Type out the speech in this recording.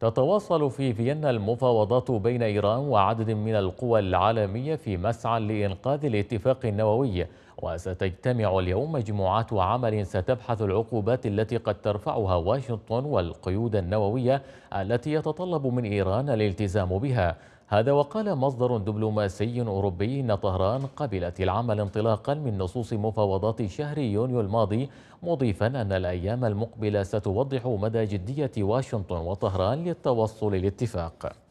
تتواصل في فيينا المفاوضات بين إيران وعدد من القوى العالمية في مسعى لإنقاذ الاتفاق النووي وستجتمع اليوم مجموعات عمل ستبحث العقوبات التي قد ترفعها واشنطن والقيود النووية التي يتطلب من إيران الالتزام بها هذا وقال مصدر دبلوماسي أوروبي أن طهران قبلت العمل انطلاقا من نصوص مفاوضات شهر يونيو الماضي مضيفا أن الأيام المقبلة ستوضح مدى جدية واشنطن وطهران للتوصل لاتفاق